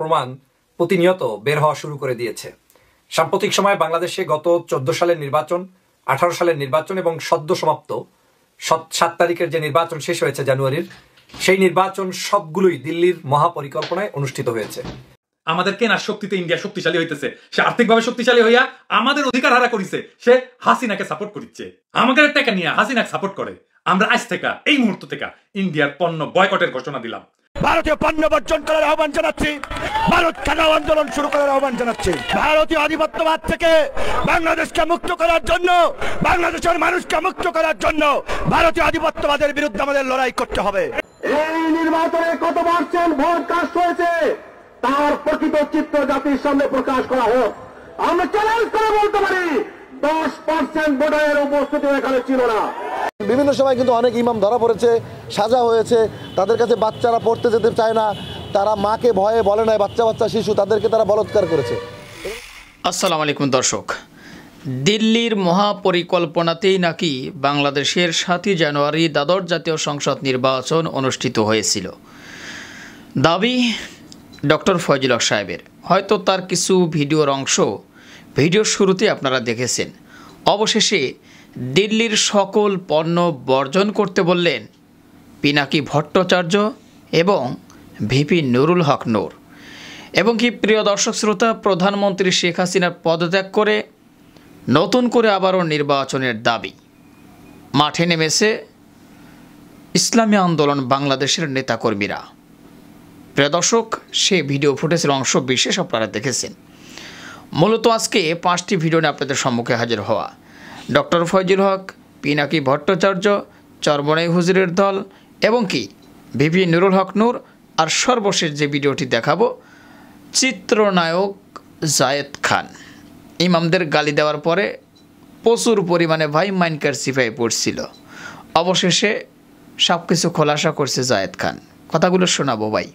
প্রমাণ প্রতিনিয়ত বের হওয়া শুরু করে দিয়েছে সাম্প্রতিক সময়ে বাংলাদেশে গত চোদ্দ সালের নির্বাচন আঠারো সালের নির্বাচন এবং সদ্য সমাপ্ত সাত তারিখের যে নির্বাচন শেষ হয়েছে জানুয়ারির সেই নির্বাচন সবগুলোই দিল্লির মহাপরিকল্পনায় অনুষ্ঠিত হয়েছে আমাদের কেনার শক্তিতে ইন্ডিয়া শক্তিশালী হইতেছে সে আর্থিকভাবে শক্তিশালী হইয়া আমাদের অধিকার হারা করিছে সে হাসিনাকে সাপোর্ট করিচ্ছে আমাদের টাকা নিয়ে হাসিনাকে সাপোর্ট করে আমরা আজ থেকে এই মুহূর্ত থেকে ইন্ডিয়ার পণ্য বয়কটের ঘোষণা দিলাম ভারতীয় পণ্য বর্জন করার আহ্বান জানাচ্ছি ভারত খেলা আন্দোলন শুরু করার আহ্বান জানাচ্ছি ভারতীয় আধিপত্যবাদ থেকে বাংলাদেশকে মুক্ত করার জন্য বাংলাদেশের মানুষকে মুক্ত করার জন্য ভারতীয় আধিপত্যবাদের বিরুদ্ধে আমাদের লড়াই করতে হবে এই নির্বাচনে কত পার্সেন্ট ভোট কাস্ট হয়েছে তার প্রকৃত চিত্র জাতির সামনে প্রকাশ করা হোক আমরা চ্যালেঞ্জ করে বলতে পারি দশ পার্সেন্ট ভোটারের উপস্থিতি এখানে ছিল না বিভিন্ন সময় কিন্তু অনেক ইমাম ধরা পড়েছে সাজা হয়েছে তাদের কাছে বাচ্চারা পড়তে যেতে চায় না তারা মাকে ভয়ে বলে না বাচ্চা বাচ্চা শিশু তাদেরকে তারা বলৎকার করেছে আসসালাম আলাইকুম দর্শক দিল্লির মহাপরিকল্পনাতেই নাকি বাংলাদেশের সাতই জানুয়ারি দ্বাদশ জাতীয় সংসদ নির্বাচন অনুষ্ঠিত হয়েছিল দাবি ডক্টর ফয়জুল হক সাহেবের হয়তো তার কিছু ভিডিওর অংশ ভিডিওর শুরুতে আপনারা দেখেছেন অবশেষে দিল্লির সকল পণ্য বর্জন করতে বললেন পিনাকি ভট্টাচার্য এবং ভিপি নুরুল হক নূর এবং কি প্রিয় দর্শক শ্রোতা প্রধানমন্ত্রী শেখ হাসিনার পদত্যাগ করে নতুন করে আবারও নির্বাচনের দাবি মাঠে নেমেছে ইসলামী আন্দোলন বাংলাদেশের নেতাকর্মীরা প্রিয় দর্শক সে ভিডিও ফুটেজের অংশ বিশেষ আপনারা দেখেছেন মূলত আজকে পাঁচটি ভিডিও নিয়ে আপনাদের সম্মুখে হাজির হওয়া ডক্টর ফয়জুল হক পিনাকি ভট্টাচার্য চরমনাই হুজুরের দল এবং কি ভিভি নুরুল হক নূর আর সর্বশেষ যে ভিডিওটি দেখাবো চিত্রনায়ক জায়েদ খান ইমামদের গালি দেওয়ার পরে প্রচুর পরিমাণে ভাই মাইনকার সিফাই পড়ছিল অবশেষে সব কিছু খোলাসা করছে জায়েদ খান কথাগুলো শোনাবো ভাই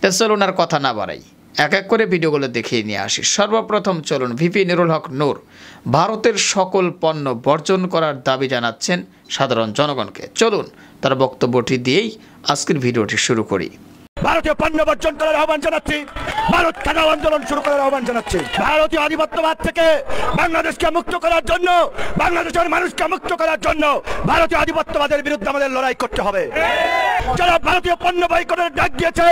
তা চলো ওনার কথা না বাড়াই এক এক করে ভিডিওগুলো দেখিয়ে নিয়ে আসি সর্বপ্রথম চলুন ভিপি নিরুল হক নূর ভারতের সকল পণ্য বর্জন করার দাবি জানাচ্ছেন সাধারণ জনগণকে চলুন তার বক্তব্যটি দিয়েই আজকের ভিডিওটি শুরু করি ভারতীয় পণ্য বর্জন করার আহ্বান জানাচ্ছি ভারত ছাড়াও আন্দোলন শুরু করার আহ্বান জানাচ্ছি ভারতীয় আধিপত্যবাদ থেকে বাংলাদেশকে মুক্ত করার জন্য বাংলাদেশের মানুষকে মুক্ত করার জন্য ভারতীয় আধিপত্যবাদের বিরুদ্ধে আমাদের লড়াই করতে হবে যারা ভারতীয় পণ্য বয়কটের ডাক দিয়েছে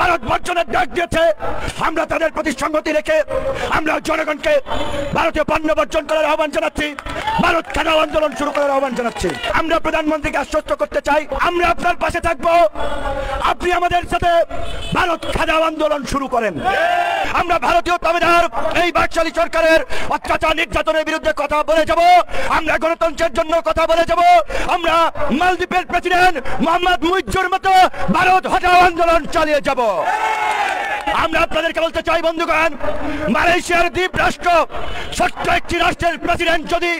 ভারত বর্জনের ডাক দিয়েছে আমরা তাদের প্রতি সংগতি রেখে আমরা জনগণকে ভারতীয় পণ্য বর্জন করার আহ্বান জানাচ্ছি ভারত ছাড়াও আন্দোলন শুরু করার আহ্বান জানাচ্ছি আমরা প্রধানমন্ত্রীকে আশ্বস্ত করতে চাই আমরা আপনার পাশে থাকবো আপনি আমাদের সাথে ভারত খাজা আন্দোলন শুরু করেন আমরা ভারতীয় তবেদার এই বাকশালী সরকারের অত্যাচার নির্যাতনের বিরুদ্ধে কথা বলে যাব আমরা গণতন্ত্রের জন্য কথা বলে যাব আমরা মালদ্বীপের প্রেসিডেন্ট মোহাম্মদ মুইজুর মতো ভারত হটাও আন্দোলন চালিয়ে যাব আমরা আপনাদেরকে বলতে চাই বন্ধুগণ মালয়েশিয়ার দ্বীপ রাষ্ট্র ছোট্ট একটি রাষ্ট্রের প্রেসিডেন্ট যদি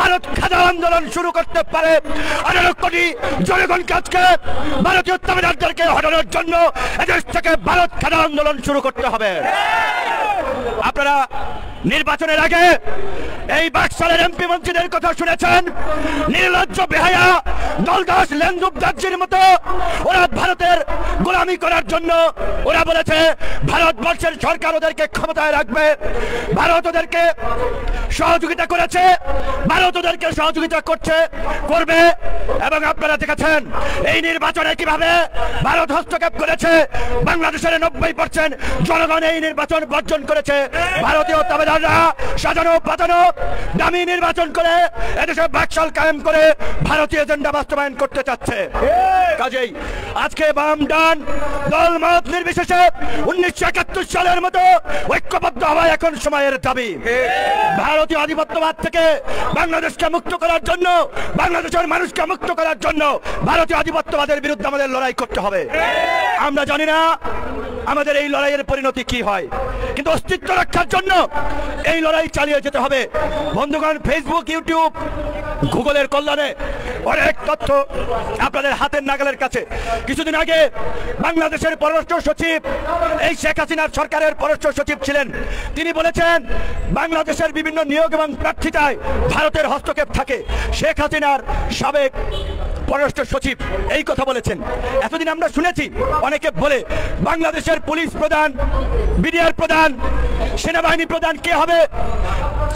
ভারত খাদা আন্দোলন শুরু করতে পারে আঠারো কোটি জনগণকে আজকে ভারতীয় তামিলনাডুকে হটানোর জন্য এদেশ থেকে ভারত খাদা আন্দোলন শুরু করতে হবে আপনারা নির্বাচনের আগে এই বাকশালের এমপি মন্ত্রীদের কথা শুনেছেন নির্লজ্জ বেহায়া দলদাস লেনদুপ দাসজির মতো ওরা ভারতের গোলামি করার জন্য ওরা বলেছে ভারতবর্ষের সরকার ওদেরকে ক্ষমতায় রাখবে ভারত ওদেরকে সহযোগিতা করেছে ভারত ওদেরকে সহযোগিতা করছে করবে এবং আপনারা দেখেছেন এই নির্বাচনে কিভাবে ভারত হস্তক্ষেপ করেছে বাংলাদেশের নব্বই পার্সেন্ট জনগণ এই নির্বাচন বর্জন করেছে ভারতীয় তাবেদাররা সাজানো পাতানো দামি নির্বাচন করে এদেশে বাকশাল কায়েম করে ভারতীয় এজেন্ডা বাস্তবায়ন করতে চাচ্ছে কাজেই আজকে বাম ডান দল মত নির্বিশেষে উনিশ উনিশশো একাত্তর সালের মতো ঐক্যবদ্ধ হওয়া এখন সময়ের দাবি ভারতীয় আধিপত্যবাদ থেকে বাংলাদেশকে মুক্ত করার জন্য বাংলাদেশের মানুষকে মুক্ত করার জন্য ভারতীয় আধিপত্যবাদের বিরুদ্ধে আমাদের লড়াই করতে হবে আমরা জানি না আমাদের এই লড়াইয়ের পরিণতি কি হয় কিন্তু অস্তিত্ব রক্ষার জন্য এই লড়াই চালিয়ে যেতে হবে বন্ধুগণ ফেসবুক ইউটিউব গুগলের কল্যাণে অনেক তথ্য আপনাদের হাতের নাগালের কাছে কিছুদিন আগে বাংলাদেশের পররাষ্ট্র সচিব এই শেখ হাসিনার সরকারের পররাষ্ট্র সচিব ছিলেন তিনি বলেছেন বাংলাদেশের বিভিন্ন নিয়োগ এবং প্রার্থিতায় ভারতের হস্তক্ষেপ থাকে শেখ হাসিনার সাবেক পররাষ্ট্র সচিব এই কথা বলেছেন এতদিন আমরা শুনেছি অনেকে বলে বাংলাদেশ দেশের পুলিশ প্রধান বিডিআর প্রধান সেনাবাহিনী প্রধান কে হবে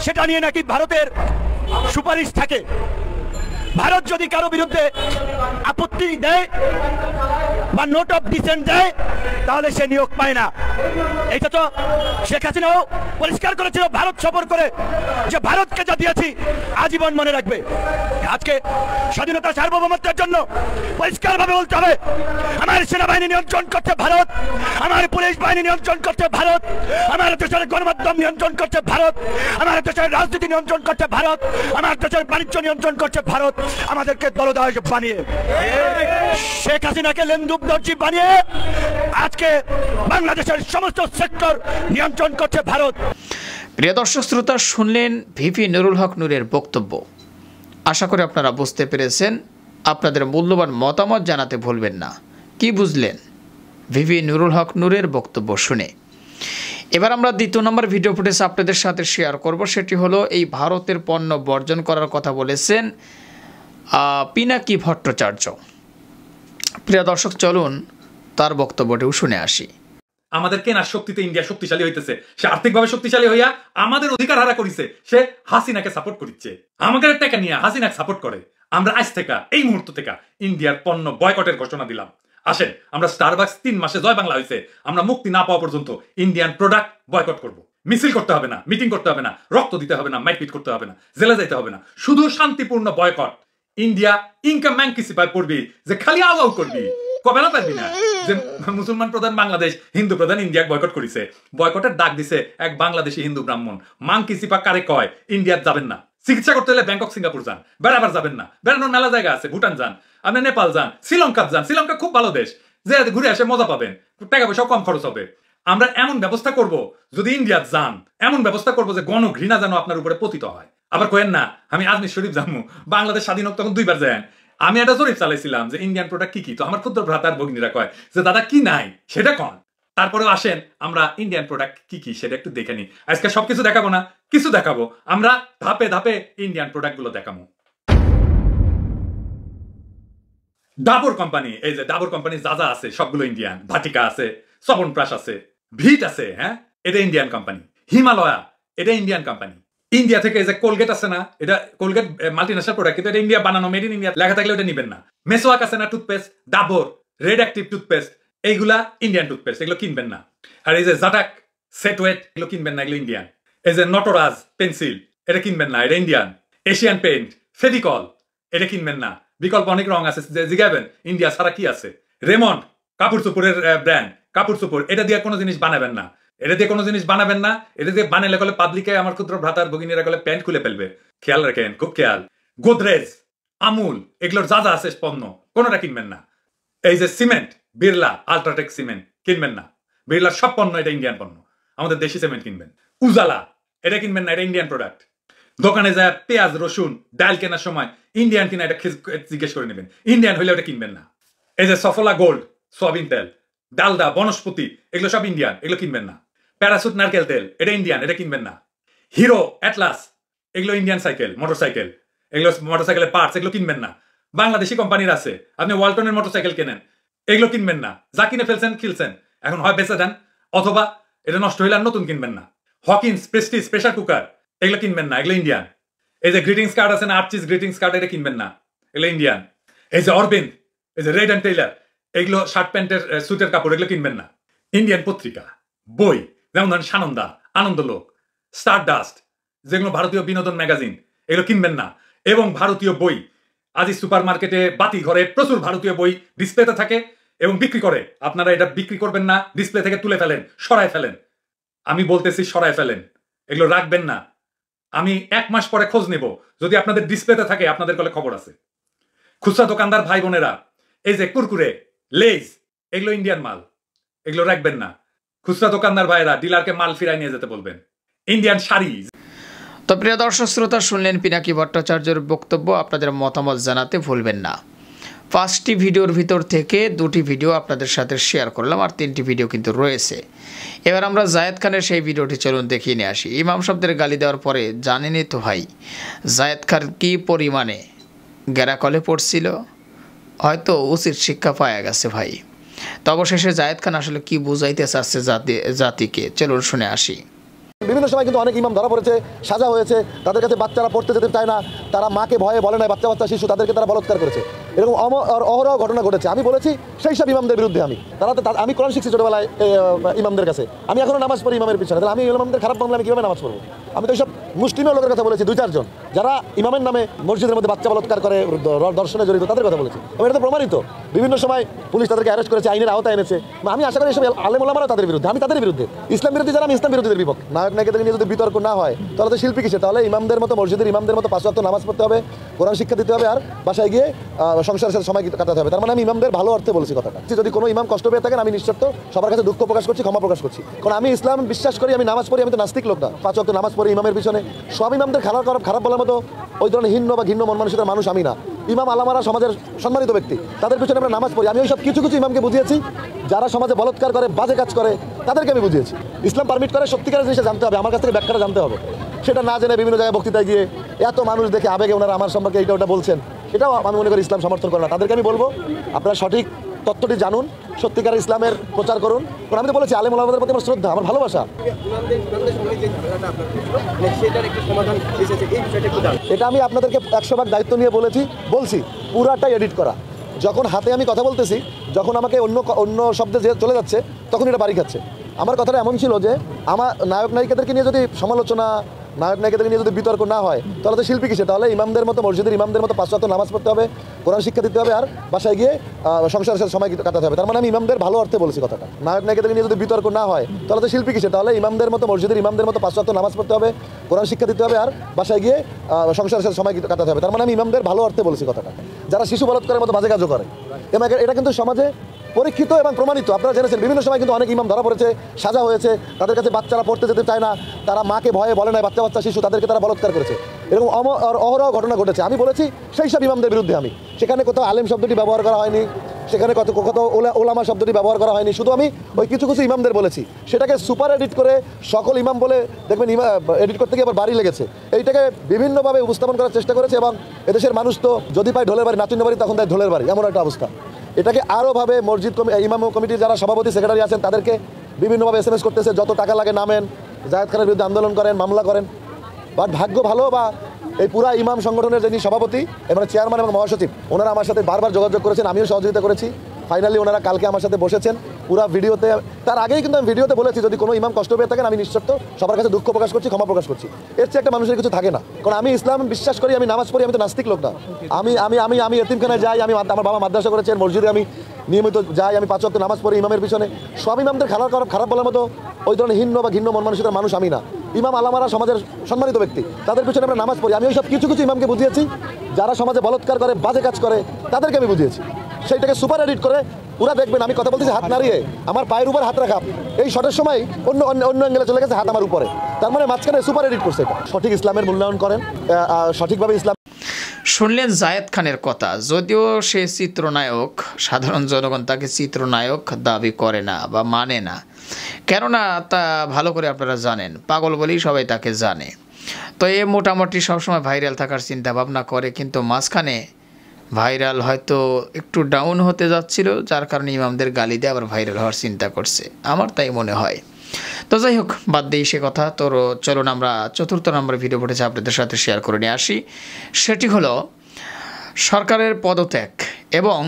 সেটা নিয়ে নাকি ভারতের সুপারিশ থাকে ভারত যদি কারো বিরুদ্ধে আপত্তি দেয় বা নোট অফ ডিসেন্ট দেয় তাহলে সে নিয়োগ পায় না এটা তো শেখ হাসিনাও পরিষ্কার করেছিল ভারত সফর করে যে ভারতকে যা দিয়েছি আজীবন মনে রাখবে আজকে স্বাধীনতা সার্বভৌমত্বের জন্য পরিষ্কার ভাবে বলতে হবে আমার সেনাবাহিনী নিয়ন্ত্রণ করছে ভারত আমার পুলিশ বাহিনী নিয়ন্ত্রণ করছে ভারত আমার দেশের গণমাধ্যম নিয়ন্ত্রণ করছে ভারত আমার দেশের রাজনীতি নিয়ন্ত্রণ করছে ভারত আমার দেশের বাণিজ্য নিয়ন্ত্রণ করছে ভারত আমাদেরকে দলদাস বানিয়ে শেখ হাসিনাকে লেনদুপ দর্জি বানিয়ে আজকে বাংলাদেশের সমস্ত সেক্টর নিয়ন্ত্রণ করছে ভারত প্রিয় দর্শক শ্রোতা শুনলেন ভিপি নুরুল হক নুরের বক্তব্য আশা করি আপনারা বুঝতে পেরেছেন আপনাদের মূল্যবান মতামত জানাতে ভুলবেন না কি বুঝলেন ভিভি নুরুল হক নুরের বক্তব্য শুনে এবার আমরা দ্বিতীয় নম্বর ভিডিও ফুটেজ আপনাদের সাথে শেয়ার করব সেটি হলো এই ভারতের পণ্য বর্জন করার কথা বলেছেন পিনাকি ভট্টাচার্য প্রিয় দর্শক চলুন তার বক্তব্যটিও শুনে আসি আমাদের কেনার শক্তিতে ইন্ডিয়া শক্তিশালী হইতেছে সে আর্থিকভাবে শক্তিশালী হইয়া আমাদের অধিকার হারা করিছে সে হাসিনাকে সাপোর্ট করিচ্ছে আমাদের টাকা নিয়ে হাসিনাকে সাপোর্ট করে আমরা আজ থেকে এই মুহূর্ত থেকে ইন্ডিয়ার পণ্য বয়কটের ঘোষণা দিলাম আসেন আমরা স্টারবাক্স তিন মাসে জয় বাংলা হয়েছে আমরা মুক্তি না পাওয়া পর্যন্ত ইন্ডিয়ান প্রোডাক্ট বয়কট করব মিছিল করতে হবে না মিটিং করতে হবে না রক্ত দিতে হবে না মাইপিট করতে হবে না জেলে যাইতে হবে না শুধু শান্তিপূর্ণ বয়কট ইন্ডিয়া ইনকাম ম্যাঙ্কিসিপাই পড়বি যে খালি আলাউ করবি কবে না পারবি না যে মুসলমান প্রধান বাংলাদেশ হিন্দু প্রধান ইন্ডিয়া বয়কট করিছে বয়কটের ডাক দিছে এক বাংলাদেশি হিন্দু ব্রাহ্মণ মাংকি সিপা কারে কয় ইন্ডিয়াত যাবেন না চিকিৎসা করতে হলে ব্যাংকক সিঙ্গাপুর যান বেড়াবার যাবেন না বেড়ানোর মেলা জায়গা আছে ভুটান যান আপনি নেপাল যান শ্রীলঙ্কা যান শ্রীলঙ্কা খুব ভালো দেশ যে ঘুরে আসে মজা পাবেন টাকা পয়সাও কম খরচ হবে আমরা এমন ব্যবস্থা করব যদি ইন্ডিয়া যান এমন ব্যবস্থা করব যে গণ ঘৃণা যেন আপনার উপরে পতিত হয় আবার কয়েন না আমি আজমির শরীফ জানবো বাংলাদেশ স্বাধীন তখন দুইবার যায় আমি একটা জরিপ চালাইছিলাম যে ইন্ডিয়ান প্রোডাক্ট কি কি তো আমার ক্ষুদ্র ভ্রাতার ভগ্নীরা কয় যে দাদা কি নাই সেটা কন তারপরেও আসেন আমরা ইন্ডিয়ান প্রোডাক্ট কি কি সেটা একটু দেখে নিই আজকে সবকিছু দেখাবো না কিছু দেখাবো আমরা ধাপে ধাপে ইন্ডিয়ান প্রোডাক্ট গুলো দেখাবো ডাবর কোম্পানি এই যে ডাবর কোম্পানি যা যা আছে সবগুলো ইন্ডিয়ান ভাটিকা আছে সবন প্রাস আছে ভিট আছে হ্যাঁ এটা ইন্ডিয়ান কোম্পানি হিমালয়া এটা ইন্ডিয়ান কোম্পানি ইন্ডিয়া থেকে যে কোলগেট আছে না এটা কোলগেট মাল্টি প্রোডাক্ট কিন্তু এটা ইন্ডিয়া বানানো মেড ইন ইন্ডিয়া লেখা থাকলে ওটা নিবেন না মেসোয়াক আছে না toothpaste Dabur red active toothpaste এইগুলা ইন্ডিয়ান টুথপেস্ট এগুলো কিনবেন না আর এই যে জাটাক সেটওয়েট এগুলো কিনবেন না এগুলো ইন্ডিয়ান এই যে নটরাজ পেন্সিল এটা কিনবেন না এটা ইন্ডিয়ান এশিয়ান পেন্ট ফেভিকল এটা কিনবেন না বিকল্প অনেক রং আছে যে জিগাবেন ইন্ডিয়া ছাড়া কি আছে রেমন্ড কাপড় চোপড়ের ব্র্যান্ড কাপড় চোপড় এটা দিয়ে কোনো জিনিস বানাবেন না এটা দিয়ে কোনো জিনিস বানাবেন না এটা দিয়ে বানালে গেলে পাবলিকে আমার ক্ষুদ্র ভ্রাতার ভগিনীরা গেলে প্যান্ট খুলে ফেলবে খেয়াল রাখেন খুব খেয়াল গোদরেজ আমুল এগুলোর যা যা আছে পণ্য কোনোটা কিনবেন না এই যে সিমেন্ট বিড়লা আলট্রাটেক সিমেন্ট কিনবেন না বিড়লার সব পণ্য এটা ইন্ডিয়ান পণ্য আমাদের দেশি সিমেন্ট কিনবেন উজালা এটা কিনবেন না এটা ইন্ডিয়ান প্রোডাক্ট দোকানে যায় পেঁয়াজ রসুন ডাল কেনার সময় ইন্ডিয়ান কিনা এটা জিজ্ঞেস করে নেবেন ইন্ডিয়ান হলে ওটা কিনবেন না এই যে সফলা গোল্ড সোয়াবিন তেল ডালদা বনস্পতি এগুলো সব ইন্ডিয়ান এগুলো কিনবেন না প্যারাসুট নারকেল তেল এটা ইন্ডিয়ান এটা কিনবেন না হিরো অ্যাটলাস এগুলো ইন্ডিয়ান সাইকেল মোটরসাইকেল এগুলো মোটরসাইকেলের পার্টস এগুলো কিনবেন না বাংলাদেশি কোম্পানির আছে আপনি ওয়ালটনের মোটরসাইকেল কেনেন এগুলো কিনবেন না যা কিনে ফেলছেন খিলছেন এখন হয় বেঁচে দেন অথবা এটা নষ্ট হইলে নতুন কিনবেন না হকিন্স প্রেস্টিজ প্রেশার কুকার এগুলো কিনবেন না এগুলো ইন্ডিয়ান এই যে গ্রিটিংস কার্ড আছে না আর্চিস গ্রিটিংস কার্ড এটা কিনবেন না এগুলো ইন্ডিয়ান এই যে অরবিন্দ এই যে রেড অ্যান্ড টেইলার এগুলো শার্ট প্যান্টের সুটের কাপড় এগুলো কিনবেন না ইন্ডিয়ান পত্রিকা বই যেমন ধরেন সানন্দা আনন্দলোক স্টার ডাস্ট যেগুলো ভারতীয় বিনোদন ম্যাগাজিন এগুলো কিনবেন না এবং ভারতীয় বই আজ সুপার মার্কেটে বাতি ঘরে প্রচুর ভারতীয় বই ডিসপ্লেতে থাকে এবং বিক্রি করে আপনারা এটা বিক্রি করবেন না ডিসপ্লে থেকে তুলে ফেলেন সরায় ফেলেন আমি বলতেছি সরায় ফেলেন এগুলো রাখবেন না আমি এক মাস পরে খোঁজ নেব যদি আপনাদের ডিসপ্লেতে থাকে আপনাদের কলে খবর আছে খুচরা দোকানদার ভাই বোনেরা এই যে কুরকুরে লেজ এগুলো ইন্ডিয়ান মাল এগুলো রাখবেন না খুচরা দোকানদার ভাইরা ডিলারকে মাল ফিরাই নিয়ে যেতে বলবেন ইন্ডিয়ান শাড়ি তো প্রিয় দর্শক শ্রোতা শুনলেন পিনাকি ভট্টাচার্যের বক্তব্য আপনাদের মতামত জানাতে ভুলবেন না পাঁচটি ভিডিওর ভিতর থেকে দুটি ভিডিও আপনাদের সাথে শেয়ার করলাম আর তিনটি ভিডিও কিন্তু রয়েছে এবার আমরা জায়েদ খানের সেই ভিডিওটি চলুন দেখিয়ে নিয়ে আসি ইমাম শব্দের গালি দেওয়ার পরে জানেনি তো ভাই জায়েদ খান কী পরিমাণে গ্যারাকলে পড়ছিল হয়তো উচিত শিক্ষা পাওয়া গেছে ভাই তো অবশেষে জায়দ খান আসলে কি বুঝাইতে চাচ্ছে জাতি জাতিকে চলুন শুনে আসি বিভিন্ন সময় কিন্তু অনেক ইমাম ধরা পড়েছে সাজা হয়েছে তাদের কাছে বাচ্চারা পড়তে যেতে চায় না তারা মাকে ভয়ে বলে না বাচ্চা বাচ্চা শিশু তাদেরকে তারা বলৎকার করেছে এরকম অহরহ ঘটনা ঘটেছে আমি বলেছি সেই সব ইমামদের বিরুদ্ধে আমি তারা আমি কোরআন শিখছি ছোটোবেলায় ইমামদের কাছে আমি এখনও নামাজ পড়ি ইমামের পিছনে তাহলে আমি ইমামদের খারাপ বাংলা আমি কীভাবে নামাজ পড়বো আমি তো সব মুসলিমের লোকের কথা বলেছি দুই চারজন যারা ইমামের নামে মসজিদের মধ্যে বাচ্চা বলৎকার করে দর্শনে জড়িত তাদের কথা বলেছে এবং এটা তো প্রমাণিত বিভিন্ন সময় পুলিশ তাদেরকে অ্যারেস্ট করেছে আইনের আওতায় এনেছে আমি আশা করি এসব আলেমোলামারা তাদের বিরুদ্ধে আমি তাদের বিরুদ্ধে ইসলাম বিরোধী যারা আমি ইসলাম বিরোধীদের বিপক্ষ নায়ক নায়কদের নিয়ে যদি বিতর্ক না হয় তাহলে তো শিল্পী কিসে তাহলে ইমামদের মতো মসজিদের ইমামদের মতো পাঁচওয়াক্ত নামাজ পড়তে হবে কোরআন শিক্ষা দিতে হবে আর বাসায় গিয়ে সংসারের সাথে সময় কাটাতে হবে তার মানে আমি ইমামদের ভালো অর্থে বলছি কথাটা যদি কোনো ইমাম কষ্ট পেয়ে থাকেন আমি নিঃশর্ত সবার কাছে দুঃখ প্রকাশ করছি ক্ষমা প্রকাশ করছি কারণ আমি ইসলাম বিশ্বাস করি আমি নামাজ পড়ি আমি তো নাস্তিক লোক না পাঁচওয়াক্ত নামাজ পড়ি ইমামের পিছনে সব ইমামদের খারাপ খারাপ বলার মতো ওই ধরনের হিন্ন বা ঘিন্ন মন মানুষের মানুষ আমি না ইমাম আলামারা সমাজের সম্মানিত ব্যক্তি তাদের পিছনে আমরা নামাজ পড়ি আমি ওই সব কিছু কিছু ইমামকে বুঝিয়েছি যারা সমাজে বলৎকার করে বাজে কাজ করে তাদেরকে আমি বুঝিয়েছি ইসলাম পারমিট করে সত্যিকারের জিনিসটা জানতে হবে আমার কাছ থেকে ব্যাখ্যাটা জানতে হবে সেটা না জেনে বিভিন্ন জায়গায় বক্তৃতায় গিয়ে এত মানুষ দেখে আবেগে ওনারা আমার সম্পর্কে এইটা ওটা বলছেন এটাও আমি মনে করি ইসলাম সমর্থন করে না তাদেরকে আমি বলবো আপনারা সঠিক তত্ত্বটি জানুন সত্যিকার ইসলামের প্রচার করুন আমি তো বলেছি আলেম আলমাদের প্রতি আমার শ্রদ্ধা আমার ভালোবাসা এটা আমি আপনাদেরকে একশো ভাগ দায়িত্ব নিয়ে বলেছি বলছি পুরাটাই এডিট করা যখন হাতে আমি কথা বলতেছি যখন আমাকে অন্য অন্য শব্দে যে চলে যাচ্ছে তখন এটা বাড়ি খাচ্ছে আমার কথাটা এমন ছিল যে আমার নায়ক নায়িকাদেরকে নিয়ে যদি সমালোচনা নায়ক নায়িকাদের নিয়ে যদি বিতর্ক না হয় তাহলে তো শিল্পী কিসে তাহলে ইমামদের মতো মসজিদের ইমামদের মতো পাঁচ নামাজ পড়তে হবে কোরআন শিক্ষা দিতে হবে আর বাসায় গিয়ে সংসারের সাথে সময় কাটাতে হবে তার মানে আমি ইমামদের ভালো অর্থে বলছি কথাটা নায়ক নায়িকাদের নিয়ে যদি বিতর্ক না হয় তাহলে তো শিল্পী কিসে তাহলে ইমামদের মতো মসজিদের ইমামদের মতো পাঁচ নামাজ পড়তে হবে কোরআন শিক্ষা দিতে হবে আর বাসায় গিয়ে সংসারের সাথে সময় কাটাতে হবে তার মানে আমি ইমামদের ভালো অর্থে বলছি কথাটা যারা শিশু বলৎকারের মতো মাঝে কাজও করে এটা কিন্তু সমাজে পরীক্ষিত এবং প্রমাণিত আপনারা জেনেছেন বিভিন্ন সময় কিন্তু অনেক ইমাম ধরা পড়েছে সাজা হয়েছে তাদের কাছে বাচ্চারা পড়তে যেতে চায় না তারা মাকে ভয়ে বলে না বাচ্চা বাচ্চা শিশু তাদেরকে তারা বলৎকার করেছে এরকম অহরহ ঘটনা ঘটেছে আমি বলেছি সেই সব ইমামদের বিরুদ্ধে আমি সেখানে কোথাও আলেম শব্দটি ব্যবহার করা হয়নি সেখানে কত কোথাও ওলামা শব্দটি ব্যবহার করা হয়নি শুধু আমি ওই কিছু কিছু ইমামদের বলেছি সেটাকে সুপার এডিট করে সকল ইমাম বলে দেখবেন এডিট করতে গিয়ে আবার বাড়ি লেগেছে এইটাকে বিভিন্নভাবে উপস্থাপন করার চেষ্টা করেছে এবং এদেশের মানুষ তো যদি পায় ঢোলের বাড়ি নাচুন্য বাড়ি তখন তাই ঢোলের বাড়ি এমন একটা অবস্থা এটাকে আরোভাবে মসজিদ কমি ইমাম কমিটির যারা সভাপতি সেক্রেটারি আছেন তাদেরকে বিভিন্নভাবে এস এম এস করতেছে যত টাকা লাগে নামেন জায়দ খানের বিরুদ্ধে আন্দোলন করেন মামলা করেন বাট ভাগ্য ভালো বা এই পুরা ইমাম সংগঠনের যিনি সভাপতি এবং চেয়ারম্যান এবং মহাসচিব ওনারা আমার সাথে বারবার যোগাযোগ করেছেন আমিও সহযোগিতা করেছি ফাইনালি ওনারা কালকে আমার সাথে বসেছেন পুরো ভিডিওতে তার আগেই কিন্তু আমি ভিডিওতে বলেছি যদি কোনো ইমাম কষ্ট পেয়ে থাকেন আমি নিঃশর্ত সবার কাছে দুঃখ প্রকাশ করছি ক্ষমা প্রকাশ করছি এর চেয়ে একটা মানুষের কিছু থাকে না কারণ আমি ইসলাম বিশ্বাস করি আমি নামাজ পড়ি আমি তো নাস্তিক লোক না আমি আমি আমি আমি এতিমখানায় যাই আমি আমার বাবা মাদ্রাসা করেছেন মসজিদে আমি নিয়মিত যাই আমি পাঁচ অক্ট নামাজ পড়ি ইমামের পিছনে সব ইমামদের খারাপ খারাপ খারাপ বলার মতো ওই ধরনের হিন্ন বা ঘিন্ন মন মানুষের মানুষ আমি না ইমাম আলামারা সমাজের সম্মানিত ব্যক্তি তাদের পিছনে আমরা নামাজ পড়ি আমি ওই সব কিছু কিছু ইমামকে বুঝিয়েছি যারা সমাজে বলৎকার করে বাজে কাজ করে তাদেরকে আমি বুঝিয়েছি সেইটাকে সুপার এডিট করে পুরা দেখবেন আমি কথা বলতেছি হাত নাড়িয়ে আমার পায়ের উপর হাত রাখা এই শটের সময় অন্য অন্য অন্য অ্যাঙ্গেলে চলে গেছে হাত আমার উপরে তার মানে মাঝখানে সুপার এডিট করছে এটা সঠিক ইসলামের মূল্যায়ন করেন সঠিকভাবে ইসলাম শুনলেন জায়েদ খানের কথা যদিও সে চিত্রনায়ক সাধারণ জনগণ তাকে চিত্রনায়ক দাবি করে না বা মানে না কেননা তা ভালো করে আপনারা জানেন পাগল বলেই সবাই তাকে জানে তো এ মোটামুটি সবসময় ভাইরাল থাকার চিন্তা ভাবনা করে কিন্তু মাঝখানে ভাইরাল হয়তো একটু ডাউন হতে যাচ্ছিল যার কারণে ইমামদের গালি দিয়ে আবার ভাইরাল হওয়ার চিন্তা করছে আমার তাই মনে হয় তো যাই হোক বাদ দিই সে কথা তোর চলুন আমরা চতুর্থ নম্বর ভিডিও ফুটেছে আপনাদের সাথে শেয়ার করে নিয়ে আসি সেটি হলো সরকারের পদত্যাগ এবং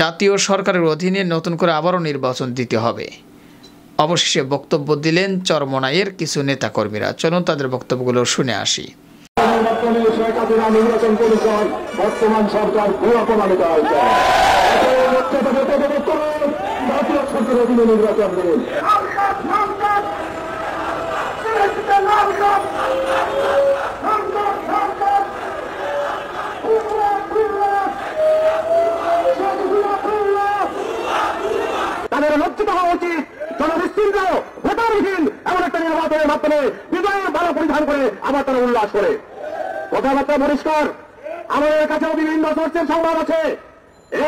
জাতীয় সরকারের অধীনে নতুন করে আবারও নির্বাচন দিতে হবে অবশেষে বক্তব্য দিলেন চরমনাইয়ের কিছু নেতাকর্মীরা চলুন তাদের বক্তব্যগুলো শুনে আসি মাননীয় শেখ হাসিনা নির্বাচন কমিশন বর্তমান সরকার ভুয়া হয়েছে নির্বাচন করুন তাদের লজ্জিত হওয়া উচিত জনবিস্তীর্ণ ভোটারহীন এমন একটা নির্বাচনের মাধ্যমে বিজয়ের ভালো পরিধান করে আবার তারা উল্লাস করে কথাবার্তা পরিষ্কার আমাদের কাছেও বিভিন্ন সোর্সের সংবাদ আছে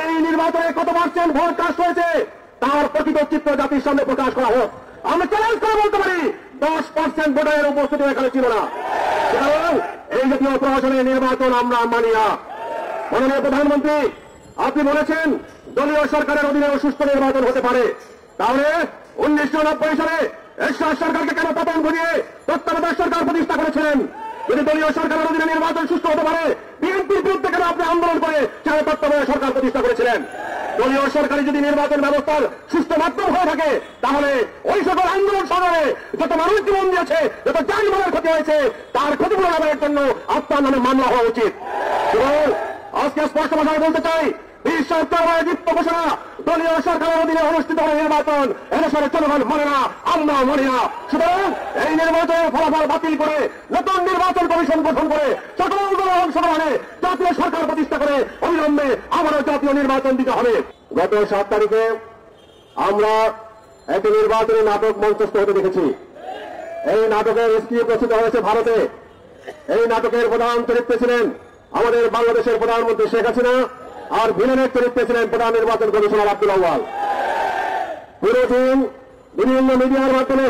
এই নির্বাচনে কত পার্সেন্ট ভোট কাজ হয়েছে তার প্রকৃত চিত্র জাতির সামনে প্রকাশ করা হোক আমরা চ্যালেঞ্জ করে বলতে পারি দশ পার্সেন্ট ভোটারের উপস্থিতি এখানে ছিল না এই জাতীয় প্রশাসনের নির্বাচন আমরা মানি না মাননীয় প্রধানমন্ত্রী আপনি বলেছেন দলীয় সরকারের অধীনে অসুস্থ নির্বাচন হতে পারে তাহলে উনিশশো নব্বই সালে ঈশ্বর সরকারকে কেন পতন ঘুরিয়ে তত্ত্বাবধায়ক সরকার প্রতিষ্ঠা করেছিলেন যদি দলীয় সরকারের অধীনে নির্বাচন সুস্থ হতে পারে বিএনপির বিরুদ্ধে কেন আপনি আন্দোলন করে সাড়ে তত্ত্বাবধায়ক সরকার প্রতিষ্ঠা করেছিলেন দলীয় সরকারি যদি নির্বাচন ব্যবস্থার সুস্থ মাধ্যম হয়ে থাকে তাহলে ওই সকল আন্দোলন সরকারে যত মানুষ জীবন দিয়েছে যত যানবাহনের ক্ষতি হয়েছে তার ক্ষতিপূরণ আদায়ের জন্য আপনার নামে মামলা হওয়া উচিত আজকে স্পষ্ট ভাষায় বলতে চাই বিশ্ব ঘোষণা দলীয় সরকারের অধীনে অনুষ্ঠিত হবে নির্বাচন এদেশের জনগণ মনে না আমরা মনে না সুতরাং এই নির্বাচনের ফলাফল বাতিল করে নতুন নির্বাচন কমিশন গঠন করে সকল দলের অংশগ্রহণে জাতীয় সরকার প্রতিষ্ঠা করে অবিলম্বে আবারও জাতীয় নির্বাচন দিতে হবে গত সাত তারিখে আমরা একটি নির্বাচনী নাটক মঞ্চস্থ হতে দেখেছি এই নাটকের স্ক্রিপ্ট প্রস্তুত হয়েছে ভারতে এই নাটকের প্রধান চরিত্রে ছিলেন আমাদের বাংলাদেশের প্রধানমন্ত্রী শেখ হাসিনা আর ভিলেনের চরিত্রে ছিলেন প্রধান নির্বাচন কমিশনার আব্দুল আহ্বাল পুরো দিন বিভিন্ন মিডিয়ার মাধ্যমে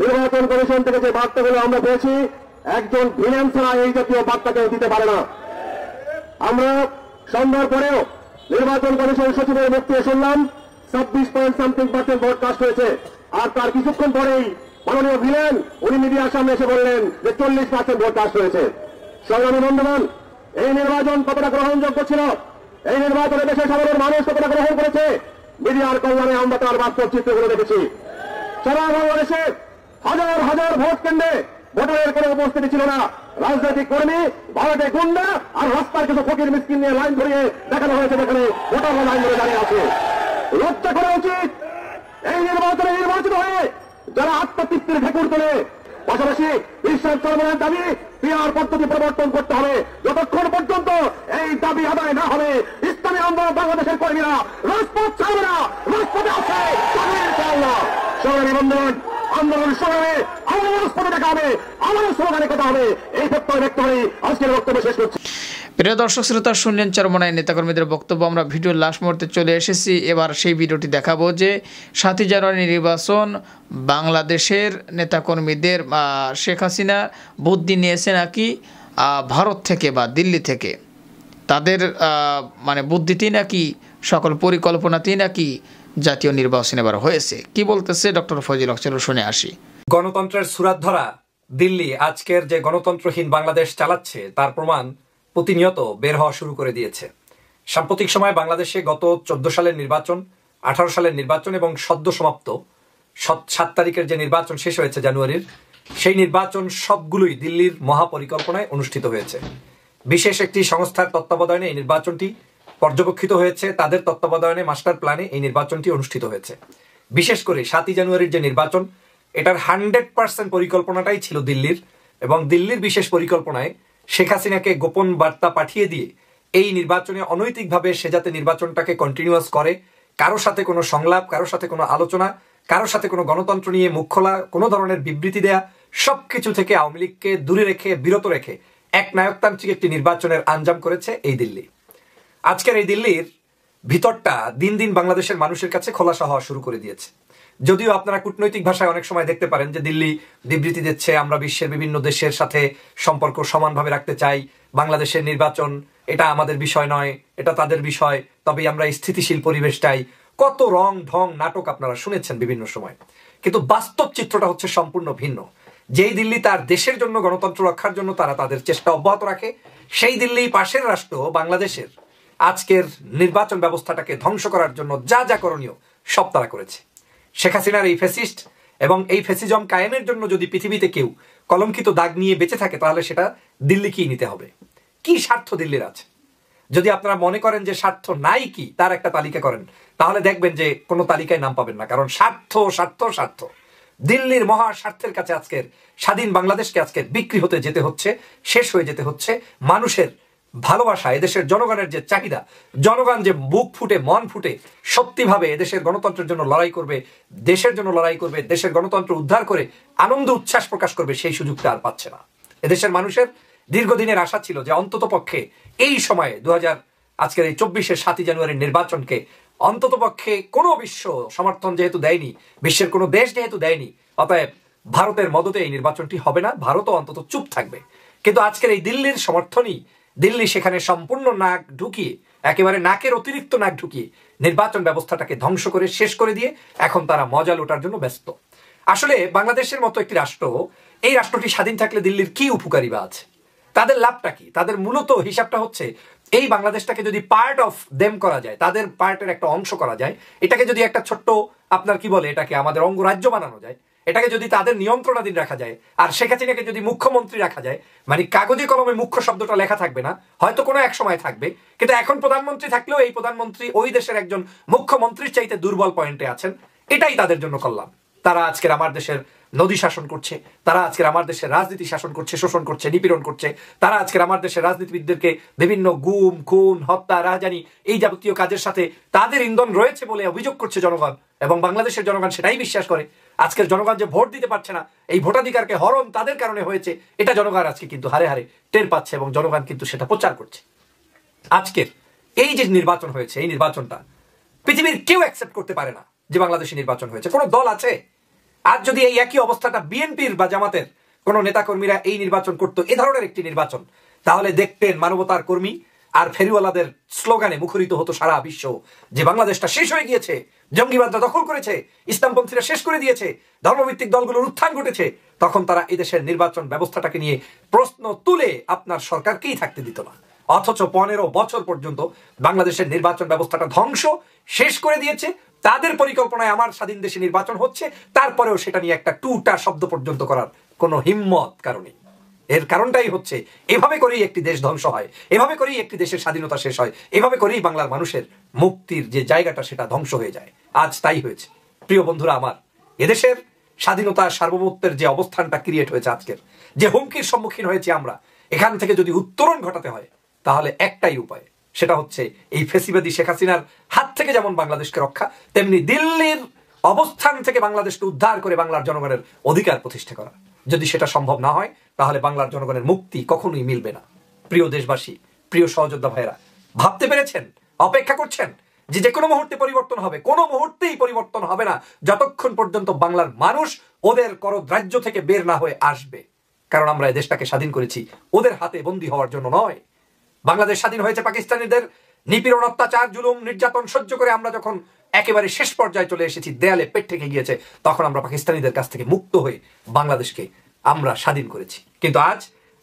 নির্বাচন কমিশন থেকে যে বার্তাগুলো আমরা পেয়েছি একজন ভিলেন ছাড়া এই জাতীয় বার্তা কেউ দিতে পারে না আমরা সন্ধ্যার পরেও নির্বাচন কমিশন সচিবের মুখ থেকে শুনলাম ছাব্বিশ point something percent vote cast হয়েছে আর তার কিছুক্ষণ পরেই মাননীয় ভিলেন উনি মিডিয়ার সামনে এসে বললেন যে চল্লিশ পার্সেন্ট ভোট কাস্ট হয়েছে সংগ্রামী বন্ধুগণ এই নির্বাচন কতটা গ্রহণযোগ্য ছিল এই নির্বাচনে দেশের সাধারণ মানুষ কতটা গ্রহণ করেছে মিডিয়ার কল্যাণে আমরা তার বাস্তব চিত্রগুলো দেখেছি সারা বাংলাদেশে হাজার হাজার ভোট কেন্দ্রে ভোটারের কোনো উপস্থিতি ছিল না রাজনৈতিক কর্মী ভারতে গুন্ডা আর রাস্তার কিছু ফকির মিসকিন নিয়ে লাইন ধরিয়ে দেখানো হয়েছে যেখানে ভোটাররা লাইন ধরে দাঁড়িয়ে আছে লজ্জা করা উচিত এই নির্বাচনে নির্বাচিত হয়ে যারা আত্মতৃপ্তির ঠেকুর তোলে পাশাপাশি ইসলাম চলমানের দাবি পিয়ার পদ্ধতি প্রবর্তন করতে হবে যতক্ষণ পর্যন্ত এই দাবি আদায় না হবে ইসলামী আন্দোলন বাংলাদেশের কর্মীরা রাজপথ ছাড়বে না রাজপথে আছে সংগ্রামী বন্ধুগণ আন্দোলন সংগ্রামে আমাদের স্পটে দেখা হবে আমাদের স্লোগানে কথা হবে এই বক্তব্য ব্যক্ত হয়ে আজকের বক্তব্য শেষ করছি প্রিয় দর্শক শ্রোতা শুনলেন চরমনায় নেতাকর্মীদের বক্তব্য আমরা ভিডিওর লাস্ট মুহূর্তে চলে এসেছি এবার সেই ভিডিওটি দেখাবো যে সাতই জানুয়ারি নির্বাচন বাংলাদেশের নেতাকর্মীদের শেখ হাসিনা বুদ্ধি নিয়েছে নাকি ভারত থেকে বা দিল্লি থেকে তাদের মানে বুদ্ধিটি নাকি সকল পরিকল্পনাতেই নাকি জাতীয় নির্বাচন এবার হয়েছে কি বলতেছে ডক্টর ফজিল চলো শুনে আসি গণতন্ত্রের সুরাত ধরা দিল্লি আজকের যে গণতন্ত্রহীন বাংলাদেশ চালাচ্ছে তার প্রমাণ প্রতিনিয়ত বের হওয়া শুরু করে দিয়েছে সাম্প্রতিক সময়ে বাংলাদেশে গত চোদ্দ সালের নির্বাচন আঠারো সালের নির্বাচন এবং সদ্য সমাপ্ত সাত তারিখের যে নির্বাচন শেষ হয়েছে জানুয়ারির সেই নির্বাচন সবগুলোই দিল্লির মহাপরিকল্পনায় অনুষ্ঠিত হয়েছে বিশেষ একটি সংস্থার তত্ত্বাবধানে এই নির্বাচনটি পর্যবেক্ষিত হয়েছে তাদের তত্ত্বাবধানে মাস্টার প্ল্যানে এই নির্বাচনটি অনুষ্ঠিত হয়েছে বিশেষ করে সাতই জানুয়ারির যে নির্বাচন এটার হান্ড্রেড পার্সেন্ট পরিকল্পনাটাই ছিল দিল্লির এবং দিল্লির বিশেষ পরিকল্পনায় শেখ হাসিনাকে গোপন বার্তা পাঠিয়ে দিয়ে এই নির্বাচনে অনৈতিকভাবে সে যাতে নির্বাচনটাকে কন্টিনিউয়াস করে কারো সাথে কোনো সংলাপ কারো সাথে কোনো আলোচনা কারো সাথে কোনো গণতন্ত্র নিয়ে মুখ খোলা কোনো ধরনের বিবৃতি দেয়া সবকিছু থেকে আওয়ামী লীগকে দূরে রেখে বিরত রেখে এক নায়কতান্ত্রিক একটি নির্বাচনের আঞ্জাম করেছে এই দিল্লি আজকের এই দিল্লির ভিতরটা দিন দিন বাংলাদেশের মানুষের কাছে খোলাসা হওয়া শুরু করে দিয়েছে যদিও আপনারা কূটনৈতিক ভাষায় অনেক সময় দেখতে পারেন যে দিল্লি বিবৃতি দিচ্ছে আমরা বিশ্বের বিভিন্ন দেশের সাথে সম্পর্ক সমানভাবে রাখতে চাই বাংলাদেশের নির্বাচন এটা আমাদের বিষয় নয় এটা তাদের বিষয় তবে আমরা স্থিতিশীল পরিবেশটাই কত রং ঢং নাটক আপনারা শুনেছেন বিভিন্ন সময় কিন্তু বাস্তব চিত্রটা হচ্ছে সম্পূর্ণ ভিন্ন যেই দিল্লি তার দেশের জন্য গণতন্ত্র রক্ষার জন্য তারা তাদের চেষ্টা অব্যাহত রাখে সেই দিল্লি পাশের রাষ্ট্র বাংলাদেশের আজকের নির্বাচন ব্যবস্থাটাকে ধ্বংস করার জন্য যা যা করণীয় সব তারা করেছে শেখ হাসিনার এই ফেসিস্ট এবং এই ফেসিজম কায়েমের জন্য যদি পৃথিবীতে কেউ কলঙ্কিত দাগ নিয়ে বেঁচে থাকে তাহলে সেটা দিল্লিকেই নিতে হবে কি স্বার্থ দিল্লির আছে যদি আপনারা মনে করেন যে স্বার্থ নাই কি তার একটা তালিকা করেন তাহলে দেখবেন যে কোনো তালিকায় নাম পাবেন না কারণ স্বার্থ স্বার্থ স্বার্থ দিল্লির মহা স্বার্থের কাছে আজকের স্বাধীন বাংলাদেশকে আজকে বিক্রি হতে যেতে হচ্ছে শেষ হয়ে যেতে হচ্ছে মানুষের ভালোবাসা এদেশের জনগণের যে চাহিদা জনগণ যে বুক ফুটে মন ফুটে সত্যিভাবে এদেশের গণতন্ত্রের জন্য লড়াই করবে দেশের জন্য লড়াই করবে দেশের গণতন্ত্র উদ্ধার করে আনন্দ উচ্ছ্বাস প্রকাশ করবে সেই সুযোগটা আর পাচ্ছে না এদেশের মানুষের দীর্ঘদিনের আশা ছিল যে অন্তত পক্ষে এই সময়ে দু আজকের এই চব্বিশের সাতই জানুয়ারির নির্বাচনকে অন্তত পক্ষে কোনো বিশ্ব সমর্থন যেহেতু দেয়নি বিশ্বের কোনো দেশ যেহেতু দেয়নি অতএব ভারতের মদতে এই নির্বাচনটি হবে না ভারতও অন্তত চুপ থাকবে কিন্তু আজকের এই দিল্লির সমর্থনই দিল্লি সেখানে সম্পূর্ণ নাক ঢুকিয়ে একেবারে নাকের অতিরিক্ত নাক ঢুকিয়ে নির্বাচন ব্যবস্থাটাকে ধ্বংস করে শেষ করে দিয়ে এখন তারা মজা লোটার জন্য ব্যস্ত আসলে বাংলাদেশের মতো একটি রাষ্ট্র এই রাষ্ট্রটি স্বাধীন থাকলে দিল্লির কি উপকারী বা আছে তাদের লাভটা কি তাদের মূলত হিসাবটা হচ্ছে এই বাংলাদেশটাকে যদি পার্ট অফ দেম করা যায় তাদের পার্টের একটা অংশ করা যায় এটাকে যদি একটা ছোট্ট আপনার কি বলে এটাকে আমাদের অঙ্গরাজ্য বানানো যায় এটাকে যদি তাদের নিয়ন্ত্রণাধীন রাখা যায় আর শেখ হাসিনাকে যদি মুখ্যমন্ত্রী রাখা যায় মানে কাগজে কলমে মুখ্য শব্দটা লেখা থাকবে না হয়তো কোনো এক সময় থাকবে কিন্তু এখন প্রধানমন্ত্রী থাকলেও এই প্রধানমন্ত্রী ওই দেশের একজন মুখ্যমন্ত্রীর চাইতে দুর্বল পয়েন্টে আছেন এটাই তাদের জন্য করলাম তারা আজকের আমার দেশের নদী শাসন করছে তারা আজকের আমার দেশে রাজনীতি শাসন করছে শোষণ করছে নিপীড়ন করছে তারা আজকের আমার দেশের রাজনীতিবিদদেরকে বিভিন্ন গুম খুন হত্যা রাজানি এই যাবতীয় কাজের সাথে তাদের ইন্ধন রয়েছে বলে অভিযোগ করছে জনগণ এবং বাংলাদেশের জনগণ সেটাই বিশ্বাস করে আজকের জনগণ যে ভোট দিতে পারছে না এই ভোটাধিকারকে হরণ তাদের কারণে হয়েছে এটা জনগণ আজকে কিন্তু হারে হারে টের পাচ্ছে এবং জনগণ কিন্তু সেটা প্রচার করছে আজকের এই যে নির্বাচন হয়েছে এই নির্বাচনটা পৃথিবীর কেউ অ্যাকসেপ্ট করতে পারে না যে বাংলাদেশে নির্বাচন হয়েছে কোনো দল আছে আজ যদি এই একই অবস্থাটা বিএনপির বা জামাতের কোন নেতাকর্মীরা এই নির্বাচন করত এ ধরনের একটি নির্বাচন তাহলে দেখতেন মানবতার কর্মী আর ফেরিওয়ালাদের স্লোগানে মুখরিত হতো সারা বিশ্ব যে বাংলাদেশটা শেষ হয়ে গিয়েছে জঙ্গিবাদরা দখল করেছে ইসলামপন্থীরা শেষ করে দিয়েছে ধর্মভিত্তিক দলগুলোর উত্থান ঘটেছে তখন তারা এদেশের নির্বাচন ব্যবস্থাটাকে নিয়ে প্রশ্ন তুলে আপনার সরকারকেই থাকতে দিত না অথচ পনেরো বছর পর্যন্ত বাংলাদেশের নির্বাচন ব্যবস্থাটা ধ্বংস শেষ করে দিয়েছে তাদের পরিকল্পনায় আমার স্বাধীন দেশে নির্বাচন হচ্ছে তারপরেও সেটা নিয়ে একটা টুটা শব্দ পর্যন্ত করার কোনো হিম্মত কারণে এর কারণটাই হচ্ছে এভাবে করেই একটি দেশ ধ্বংস হয় এভাবে করেই একটি দেশের স্বাধীনতা শেষ হয় এভাবে করেই বাংলার মানুষের মুক্তির যে জায়গাটা সেটা ধ্বংস হয়ে যায় আজ তাই হয়েছে প্রিয় বন্ধুরা আমার এদেশের স্বাধীনতা সার্বভৌমত্বের যে অবস্থানটা ক্রিয়েট হয়েছে আজকের যে হুমকির সম্মুখীন হয়েছে আমরা এখান থেকে যদি উত্তরণ ঘটাতে হয় তাহলে একটাই উপায় সেটা হচ্ছে এই ফেসিবাদী শেখ হাসিনার হাত থেকে যেমন বাংলাদেশকে রক্ষা তেমনি দিল্লির অবস্থান থেকে বাংলাদেশকে উদ্ধার করে বাংলার জনগণের অধিকার প্রতিষ্ঠা করা যদি সেটা সম্ভব না হয় তাহলে বাংলার জনগণের মুক্তি কখনোই মিলবে না প্রিয় দেশবাসী প্রিয় সহযোদ্ধা ভাইরা ভাবতে পেরেছেন অপেক্ষা করছেন যে যে কোনো মুহূর্তে পরিবর্তন হবে কোনো মুহূর্তেই পরিবর্তন হবে না যতক্ষণ পর্যন্ত বাংলার মানুষ ওদের করদ্রাজ্য থেকে বের না হয়ে আসবে কারণ আমরা এই দেশটাকে স্বাধীন করেছি ওদের হাতে বন্দী হওয়ার জন্য নয় বাংলাদেশ স্বাধীন হয়েছে পাকিস্তানিদের নিপীড়ন অত্যাচার জুলুম নির্যাতন সহ্য করে আমরা যখন একেবারে শেষ পর্যায়ে চলে এসেছি দেয়ালে পেট থেকে গিয়েছে তখন আমরা পাকিস্তানিদের কাছ থেকে মুক্ত হয়ে বাংলাদেশকে আমরা স্বাধীন করেছি কিন্তু আজ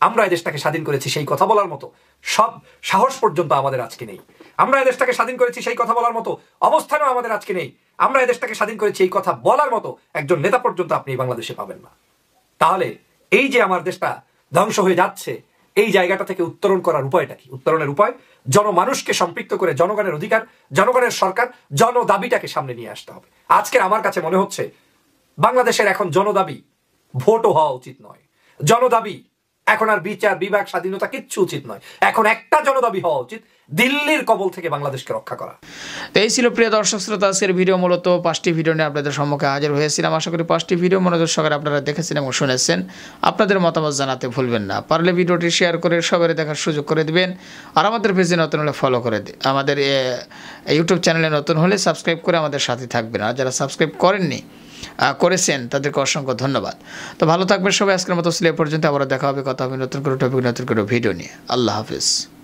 আমরা এদেশটাকে স্বাধীন করেছি সেই কথা বলার মতো সব সাহস পর্যন্ত আমাদের আজকে নেই আমরা এদেশটাকে স্বাধীন করেছি সেই কথা বলার মতো অবস্থানও আমাদের আজকে নেই আমরা এদেশটাকে স্বাধীন করেছি এই কথা বলার মতো একজন নেতা পর্যন্ত আপনি বাংলাদেশে পাবেন না তাহলে এই যে আমার দেশটা ধ্বংস হয়ে যাচ্ছে এই জায়গাটা থেকে উত্তরণ করার উপায়টা কি উত্তরণের উপায় জনমানুষকে সম্পৃক্ত করে জনগণের অধিকার জনগণের সরকার জনদাবিটাকে সামনে নিয়ে আসতে হবে আজকের আমার কাছে মনে হচ্ছে বাংলাদেশের এখন জনদাবি ভোটও হওয়া উচিত নয় জনদাবি এখন আর বিচার বিভাগ স্বাধীনতা কিচ্ছু উচিত নয় এখন একটা জনদাবি হওয়া উচিত দিল্লির কবল থেকে বাংলাদেশকে রক্ষা করা এই ছিল প্রিয় দর্শক শ্রোতা আজকের ভিডিও মূলত পাঁচটি ভিডিও নিয়ে আপনাদের সম্মুখে হাজির হয়েছিলাম আশা করি পাঁচটি ভিডিও মনোযোগ সহকারে আপনারা দেখেছেন এবং শুনেছেন আপনাদের মতামত জানাতে ভুলবেন না পারলে ভিডিওটি শেয়ার করে সবাই দেখার সুযোগ করে দিবেন আর আমাদের পেজে নতুন হলে ফলো করে আমাদের ইউটিউব চ্যানেলে নতুন হলে সাবস্ক্রাইব করে আমাদের সাথে থাকবেন আর যারা সাবস্ক্রাইব করেননি করেছেন তাদেরকে অসংখ্য ধন্যবাদ তো ভালো থাকবে সবাই আজকের মতো সিলে পর্যন্ত আবার দেখা হবে কথা হবে নতুন করে টপিক নতুন করে ভিডিও নিয়ে আল্লাহ হাফিজ